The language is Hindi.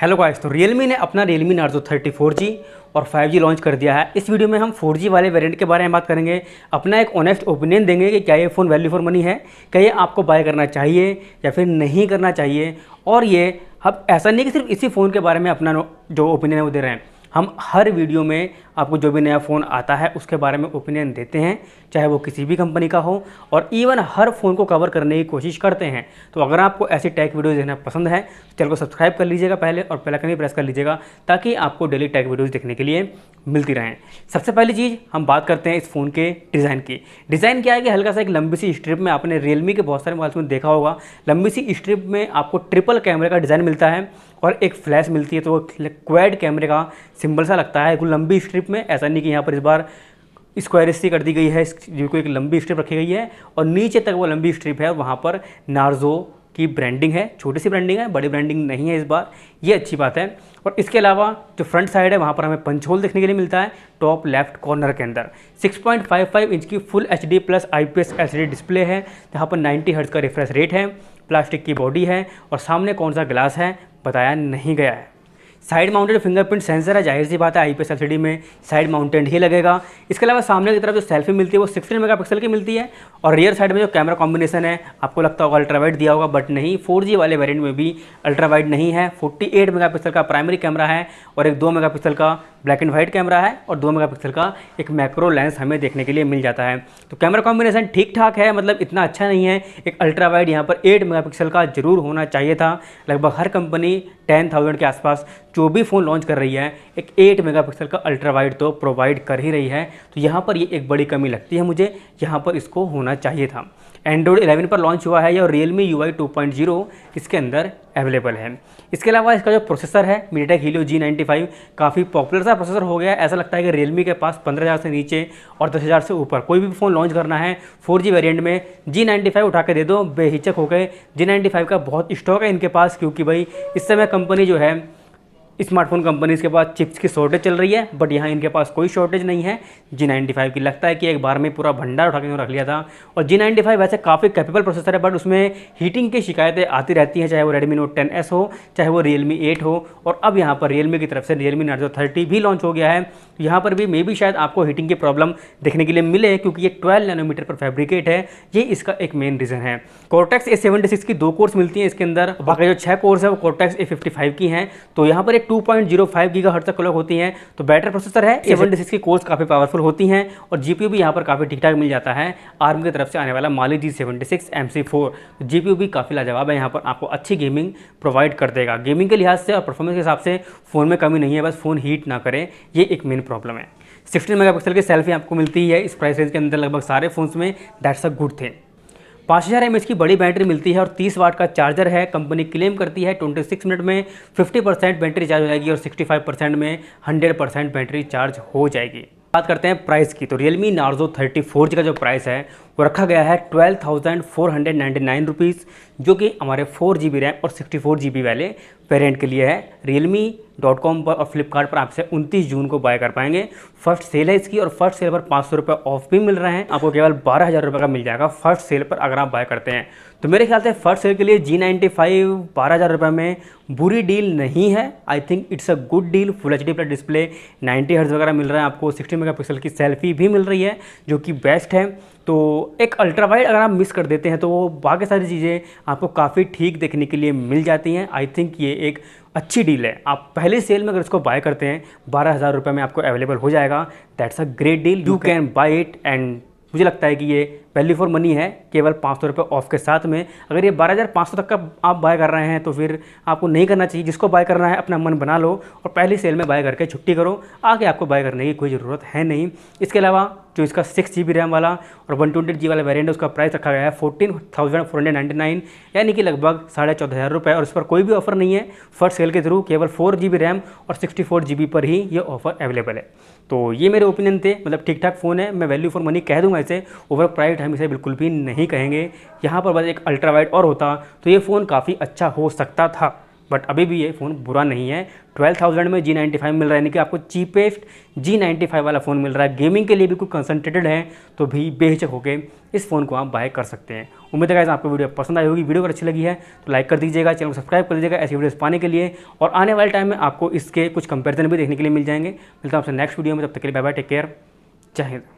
हेलो गाइस तो रियलमी ने अपना Realme Narzo thirty four G और फाइव जी लॉन्च कर दिया है इस वीडियो में हम फोर जी वाले वेरिएंट के बारे में बात करेंगे अपना एक ऑनेस्ट ओपिनियन देंगे कि क्या ये फ़ोन वैल्यू फॉर मनी है क्या ये आपको बाय करना चाहिए या फिर नहीं करना चाहिए और ये अब ऐसा नहीं कि सिर्फ इसी फ़ोन के बारे में अपना जो ओपिनियन है वो दे रहे हैं हम हर वीडियो में आपको जो भी नया फ़ोन आता है उसके बारे में ओपिनियन देते हैं चाहे वो किसी भी कंपनी का हो और इवन हर फ़ोन को कवर करने की कोशिश करते हैं तो अगर आपको ऐसी टैक वीडियोज़ देखना पसंद है तो चैनल को सब्सक्राइब कर लीजिएगा पहले और कहीं प्रेस कर लीजिएगा ताकि आपको डेली टैक वीडियोज़ देखने के लिए मिलती रहें सबसे पहली चीज़ हम बात करते हैं इस फ़ोन के डिज़ाइन की डिज़ाइन क्या है कि हल्का सा एक लंबी सी स्ट्रिप में आपने रियलमी के बहुत सारे मोबाइल्स में देखा होगा लंबी सी स्ट्रिप में आपको ट्रिपल कैमरे का डिज़ाइन मिलता है और एक फ्लैश मिलती है तो क्वेड कैमरे का सिंबल सा लगता है एक लंबी स्ट्रिप में ऐसा नहीं कि यहाँ पर इस बार स्क्वायर स्ट्रिप कर दी गई है जिनको एक लंबी स्ट्रिप रखी गई है और नीचे तक वो लंबी स्ट्रिप है वहाँ पर नार्जो की ब्रांडिंग है छोटी सी ब्रांडिंग है बड़ी ब्रांडिंग नहीं है इस बार ये अच्छी बात है और इसके अलावा जो फ्रंट साइड है वहाँ पर हमें पंच होल देखने के लिए मिलता है टॉप लेफ्ट कॉर्नर के अंदर 6.55 इंच की full H D plus I P S display है जहाँ पर 90 हर्ट्ज़ का रिफ्रेश रेट है प्लास्टिक की बॉडी है और सामने कौन सा ग्लास है बताया नहीं गया है साइड माउंटेड फिंगरप्रिंट सेंसर है जाहिर सी बात है आई पी एस में साइड माउंटेड ही लगेगा इसके अलावा सामने की तरफ जो सेल्फी मिलती है वो सिक्सटीन मेगापिक्सल की मिलती है और रियर साइड में जो कैमरा कॉम्बिनेशन है आपको लगता होगा अल्ट्रावाइड दिया होगा बट नहीं फोर वाले वेरियंट में भी वाइड नहीं है फोर्टी एट पिक्सल का प्राइमरी कैमरा है और एक दो पिक्सल का ब्लैक एंड वाइट कैमरा है और दो पिक्सल का एक मैक्रो लेंस हमें देखने के लिए मिल जाता है तो कैमरा कॉम्बिनेशन ठीक ठाक है मतलब इतना अच्छा नहीं है एक वाइड यहाँ पर एट पिक्सल का जरूर होना चाहिए था लगभग हर कंपनी टेन थाउजेंड के आसपास जो भी फ़ोन लॉन्च कर रही है एक एट मेगापिक्सल का अल्ट्रा वाइड तो प्रोवाइड कर ही रही है तो यहाँ पर ये एक बड़ी कमी लगती है मुझे यहाँ पर इसको होना चाहिए था एंड्रॉयड 11 पर लॉन्च हुआ है या रियलमी यू आई इसके अंदर अवेलेबल है इसके अलावा इसका जो प्रोसेसर है MediaTek Helio G ninety five काफ़ी पॉपुलर सा प्रोसेसर हो गया ऐसा लगता है कि रियलमी के पास पंद्रह हज़ार से नीचे और दस हज़ार से ऊपर कोई भी फ़ोन लॉन्च करना है फोर जी वेरियंट में जी नाइन्टी फाइव उठा के दे दो बेहिचक हो गए जी नाइन्टी फाइव का बहुत स्टॉक है इनके पास क्योंकि भाई इस समय कंपनी जो है स्मार्टफोन कंपनीज़ के पास चिप्स की शॉर्टेज चल रही है बट यहाँ इनके पास कोई शॉर्टेज नहीं है जी नाइन्टी फाइव की लगता है कि एक बार में पूरा भंडार उठा के रख लिया था और जी नाइन्टी फाइव वैसे काफ़ी कैपेबल प्रोसेसर है बट उसमें हीटिंग की शिकायतें आती रहती हैं चाहे वो रेडमी नोट टेन एस हो चाहे वो रियलमी एट हो और अब यहाँ पर रियलमी की तरफ से रियलमी नार्जो थर्टी भी लॉन्च हो गया है यहाँ पर भी मे भी शायद आपको हीटिंग की प्रॉब्लम देखने के लिए मिले क्योंकि ये ट्वेल्व नैनोमीटर पर फैब्रिकेट है ये इसका एक मेन रीज़न है कोर्टेक्स ए सेवेंटी सिक्स की दो कोर्स मिलती हैं इसके अंदर बाकी जो छः कोर्स है वो कोर्टेक्स ए फिफ्टी फाइव की हैं तो यहाँ पर एक two point zero five giga hertz तक क्लॉक होती हैं तो बैटर प्रोसेसर है सेवन सिक्स की कोर्स काफ़ी पावरफुल होती हैं और जी भी यहाँ पर काफ़ी ठीक ठाक मिल जाता है आर्मी की तरफ से आने वाला Mali G seventy six M C four जी भी काफ़ी लाजवाब है यहाँ पर आपको अच्छी गेमिंग प्रोवाइड कर देगा गेमिंग के लिहाज से और परफॉर्मेंस के हिसाब से फ़ोन में कमी नहीं है बस फ़ोन हीट ना करें ये एक मेन प्रॉब्लम है सिक्सटीन पिक्सल की सेल्फी आपको मिलती है इस प्राइस रेंज के अंदर लगभग सारे फ़ोन्स में दैट्स अ गुड थिंग पाँच हज़ार एम की बड़ी बैटरी मिलती है और 30 वाट का चार्जर है कंपनी क्लेम करती है 26 मिनट में 50 परसेंट बैटरी चार्ज हो जाएगी और 65 परसेंट में 100 परसेंट बैटरी चार्ज हो जाएगी बात करते हैं प्राइस की तो Realme Narzo 30 4G का जो प्राइस है वो रखा गया है twelve thousand four hundred ninety nine rupees जो कि हमारे फोर जी बी रैम और सिक्सटी फोर जी बी वाले पेरेंट के लिए है रियलमी डॉट कॉम पर और फ्लिपकार्ट पर आपसे 29 जून को बाय कर पाएंगे फर्स्ट सेल है इसकी और फर्स्ट सेल पर पाँच सौ रुपये ऑफ भी मिल रहे हैं आपको केवल बारह हज़ार रुपये का मिल जाएगा फर्स्ट सेल पर अगर आप बाय करते हैं तो मेरे ख्याल से फर्स्ट सेल के लिए जी नाइन्टी फाइव बारह हज़ार रुपये में बुरी डील नहीं है I think it's a good deal full H D plus display ninety hertz वगैरह मिल रहा है आपको सिक्सटी मेगा पिक्सल की सेल्फी भी मिल रही है जो कि बेस्ट है तो एक अल्ट्रा वाइड अगर आप मिस कर देते हैं तो वो बाकी सारी चीज़ें आपको काफ़ी ठीक देखने के लिए मिल जाती हैं आई थिंक ये एक अच्छी डील है आप पहले सेल में अगर इसको बाय करते हैं बारह हज़ार रुपये में आपको अवेलेबल हो जाएगा that's a great deal you can buy it and मुझे लगता है कि ये वैल्यू फॉर मनी है केवल पाँच सौ रुपये ऑफ के साथ में अगर ये बारह हज़ार पाँच सौ तक का आप बाय कर रहे हैं तो फिर आपको नहीं करना चाहिए जिसको बाय करना है अपना मन बना लो और पहली सेल में बाय करके छुट्टी करो आगे आपको बाय करने की कोई ज़रूरत है नहीं इसके अलावा जो इसका सिक्स जी रैम वाला और वन ट्वेंटी जी वाला वेरियंट उसका प्राइस रखा गया है fourteen thousand four hundred ninety nine यानी कि लगभग साढ़े चौदह हज़ार रुपये और इस पर कोई भी ऑफर नहीं है फर्स्ट सेल के थ्रू केवल फोर जी रैम और सिक्सटी फोर जी पर ही ये ऑफर अवेलेबल है तो ये मेरे ओपिनियन थे मतलब ठीक ठाक फ़ोन है मैं वैल्यू फॉर मनी कह दूँगा इसे ओवर प्राइस वाइट हम इसे बिल्कुल भी नहीं कहेंगे यहाँ पर बस एक अल्ट्रा वाइट और होता तो ये फ़ोन काफ़ी अच्छा हो सकता था बट अभी भी ये फ़ोन बुरा नहीं है 12,000 में जी नाइन्टी फाइव मिल रहा है यानी कि आपको चीपेस्ट जी नाइन्टी फाइव वाला फ़ोन मिल रहा है गेमिंग के लिए भी कुछ कंसंट्रेटेड है तो भी बेहचक होकर इस फ़ोन को आप बाय कर सकते हैं उम्मीद है आपको वीडियो पसंद आई होगी वीडियो अगर अच्छी लगी है तो लाइक कर दीजिएगा चैनल को सब्सक्राइब कर दीजिएगा ऐसी वीडियोज़ पाने के लिए और आने वाले टाइम में आपको इसके कुछ कंपेरिजन भी देखने के लिए मिल जाएंगे मिलता हूँ आपसे नेक्स्ट वीडियो में तब तक के लिए बाय बाय टेक केयर चाहे